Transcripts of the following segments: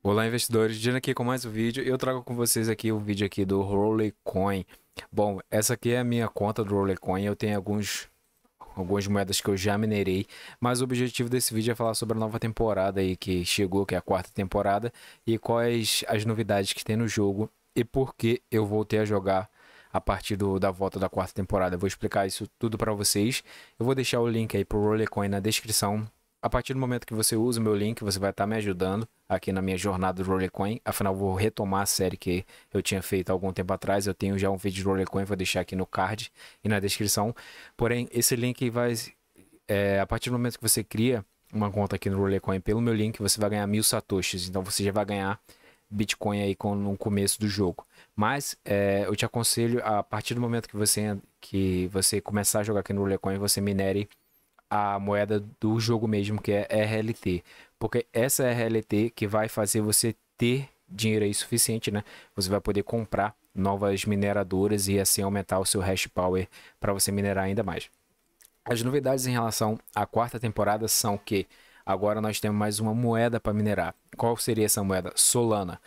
Olá investidores, Dino aqui com mais um vídeo. Eu trago com vocês aqui o um vídeo aqui do Rolecoin. Bom, essa aqui é a minha conta do Rolecoin. Eu tenho alguns algumas moedas que eu já minerei, mas o objetivo desse vídeo é falar sobre a nova temporada aí que chegou, que é a quarta temporada, e quais as novidades que tem no jogo e por que eu voltei a jogar a partir do, da volta da quarta temporada. Eu vou explicar isso tudo para vocês. Eu vou deixar o link aí para o Rolecoin na descrição a partir do momento que você usa o meu link, você vai estar tá me ajudando aqui na minha jornada do Rollercoin. Afinal, vou retomar a série que eu tinha feito há algum tempo atrás. Eu tenho já um vídeo de Rollercoin, vou deixar aqui no card e na descrição. Porém, esse link vai. É, a partir do momento que você cria uma conta aqui no Rollercoin pelo meu link, você vai ganhar mil satoshis. Então, você já vai ganhar Bitcoin aí com, no começo do jogo. Mas é, eu te aconselho, a partir do momento que você, que você começar a jogar aqui no Rollercoin, você minere a moeda do jogo mesmo, que é RLT. Porque essa RLT que vai fazer você ter dinheiro aí suficiente, né? Você vai poder comprar novas mineradoras e assim aumentar o seu hash power para você minerar ainda mais. As novidades em relação à quarta temporada são que agora nós temos mais uma moeda para minerar. Qual seria essa moeda? Solana.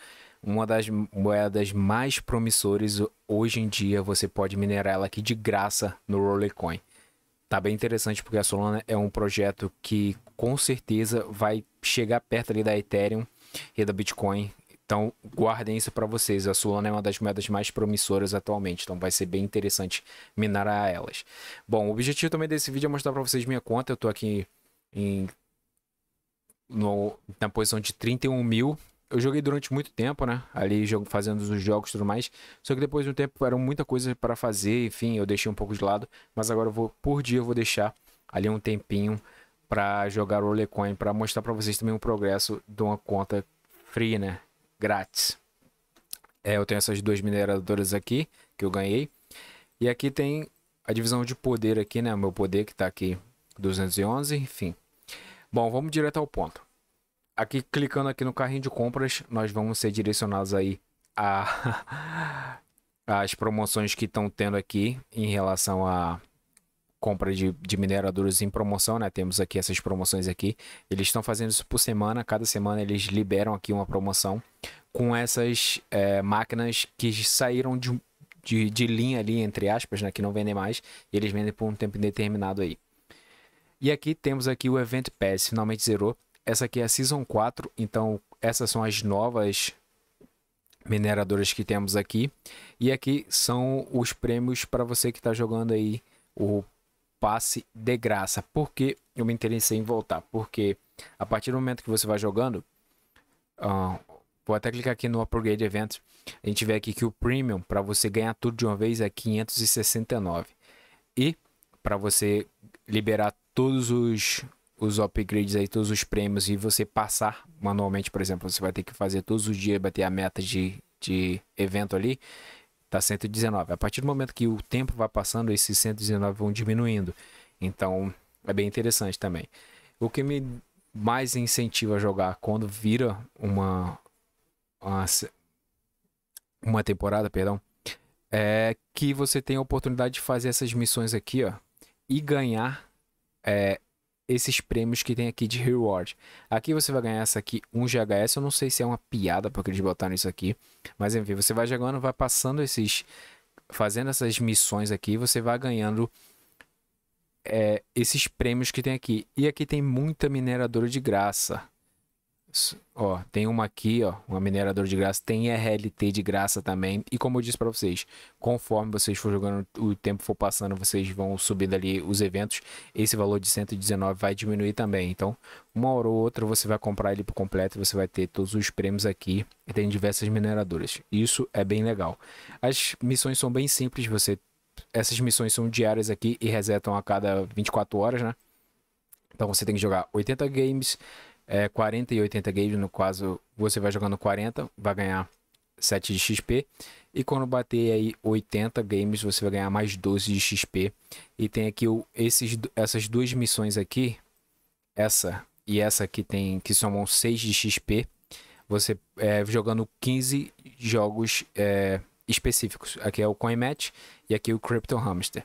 Uma das moedas mais promissoras hoje em dia, você pode minerar ela aqui de graça no Rollercoin tá bem interessante porque a Solana é um projeto que com certeza vai chegar perto ali da Ethereum e da Bitcoin. Então, guardem isso para vocês. A Solana é uma das moedas mais promissoras atualmente, então vai ser bem interessante minar a elas. Bom, o objetivo também desse vídeo é mostrar para vocês minha conta. Eu tô aqui em no, na posição de 31 mil eu joguei durante muito tempo, né? Ali jogo, fazendo os jogos e tudo mais. Só que depois de um tempo era muita coisa para fazer, enfim, eu deixei um pouco de lado. Mas agora eu vou, por dia, eu vou deixar ali um tempinho para jogar o Coin para mostrar para vocês também o progresso de uma conta free, né? Grátis. É, eu tenho essas duas mineradoras aqui que eu ganhei. E aqui tem a divisão de poder aqui, né? Meu poder que tá aqui 211, enfim. Bom, vamos direto ao ponto. Aqui, clicando aqui no carrinho de compras, nós vamos ser direcionados aí a... as promoções que estão tendo aqui em relação a compra de, de mineradores em promoção, né? Temos aqui essas promoções aqui. Eles estão fazendo isso por semana. Cada semana eles liberam aqui uma promoção com essas é, máquinas que saíram de, de, de, linha ali, entre aspas, né? Que não vendem mais. eles vendem por um tempo indeterminado aí. E aqui temos aqui o Event Pass. Finalmente zerou. Essa aqui é a Season 4, então essas são as novas mineradoras que temos aqui. E aqui são os prêmios para você que está jogando aí o passe de graça. porque eu me interessei em voltar? Porque a partir do momento que você vai jogando, uh, vou até clicar aqui no Upgrade Event, a gente vê aqui que o Premium, para você ganhar tudo de uma vez, é 569. E para você liberar todos os os upgrades aí, todos os prêmios e você passar manualmente, por exemplo, você vai ter que fazer todos os dias bater a meta de, de evento ali, tá 119. A partir do momento que o tempo vai passando, esses 119 vão diminuindo. Então, é bem interessante também. O que me mais incentiva a jogar quando vira uma uma, uma temporada, perdão, é que você tem a oportunidade de fazer essas missões aqui, ó, e ganhar é, esses prêmios que tem aqui de reward. Aqui você vai ganhar essa aqui, um GHS. Eu não sei se é uma piada porque eles botaram isso aqui. Mas enfim, você vai jogando, vai passando esses... Fazendo essas missões aqui, você vai ganhando é, esses prêmios que tem aqui. E aqui tem muita mineradora de graça. Ó, tem uma aqui, ó, uma mineradora de graça, tem RLT de graça também. E como eu disse para vocês, conforme vocês for jogando, o tempo for passando, vocês vão subindo ali os eventos, esse valor de 119 vai diminuir também. Então, uma hora ou outra você vai comprar ele por completo, você vai ter todos os prêmios aqui e tem diversas mineradoras. Isso é bem legal. As missões são bem simples, você essas missões são diárias aqui e resetam a cada 24 horas, né? Então você tem que jogar 80 games é, 40 e 80 gauge, no caso você vai jogando 40, vai ganhar 7 de XP. E quando bater aí 80 games, você vai ganhar mais 12 de XP. E tem aqui o, esses, essas duas missões aqui, essa e essa que tem que somam 6 de XP. Você é, jogando 15 jogos é, específicos. Aqui é o Coin Match e aqui é o Crypto Hamster.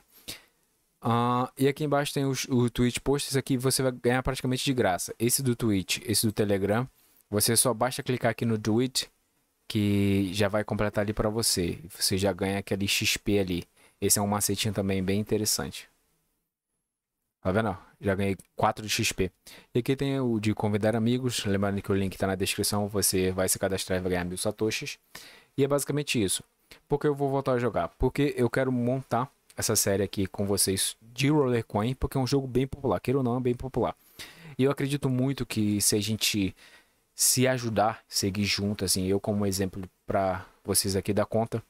Uh, e aqui embaixo tem os, o Twitch Post. Esse aqui você vai ganhar praticamente de graça. Esse do Twitch, esse do Telegram. Você só basta clicar aqui no tweet que já vai completar ali para você. Você já ganha aquele XP ali. Esse é um macetinho também bem interessante. Tá vendo? Já ganhei 4 de XP. E aqui tem o de convidar amigos. Lembrando que o link tá na descrição. Você vai se cadastrar e vai ganhar mil satoshis. E é basicamente isso. Por que eu vou voltar a jogar? Porque eu quero montar essa série aqui com vocês de Roller Coin, porque é um jogo bem popular, queira ou não, é bem popular. E eu acredito muito que se a gente se ajudar, seguir junto, assim, eu como exemplo para vocês aqui da conta,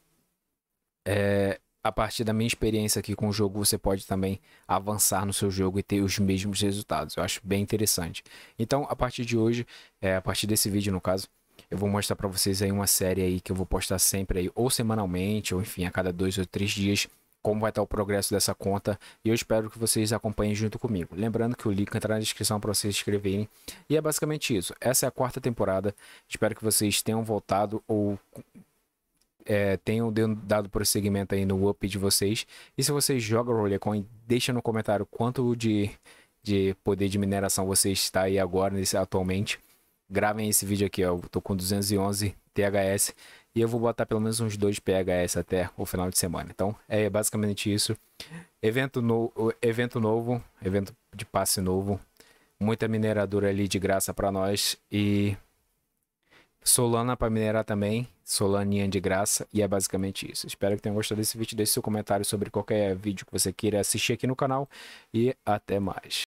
é, a partir da minha experiência aqui com o jogo, você pode também avançar no seu jogo e ter os mesmos resultados. Eu acho bem interessante. Então, a partir de hoje, é, a partir desse vídeo no caso, eu vou mostrar para vocês aí uma série aí que eu vou postar sempre aí, ou semanalmente, ou enfim, a cada dois ou três dias, como vai estar o progresso dessa conta e eu espero que vocês acompanhem junto comigo. Lembrando que o link entrará na descrição para vocês inscreverem. E é basicamente isso. Essa é a quarta temporada. Espero que vocês tenham voltado ou é, tenham dado prosseguimento aí no up de vocês. E se vocês jogam Rollercoin, deixa no comentário quanto de, de poder de mineração você está aí agora, nesse, atualmente. Gravem esse vídeo aqui, ó. Eu tô com 211 THS. E eu vou botar pelo menos uns dois PHS até o final de semana. Então, é basicamente isso. Evento, no, evento novo, evento de passe novo. Muita mineradora ali de graça para nós. E Solana para minerar também, Solaninha de graça, e é basicamente isso. Espero que tenham gostado desse vídeo, deixe seu comentário sobre qualquer vídeo que você queira assistir aqui no canal e até mais.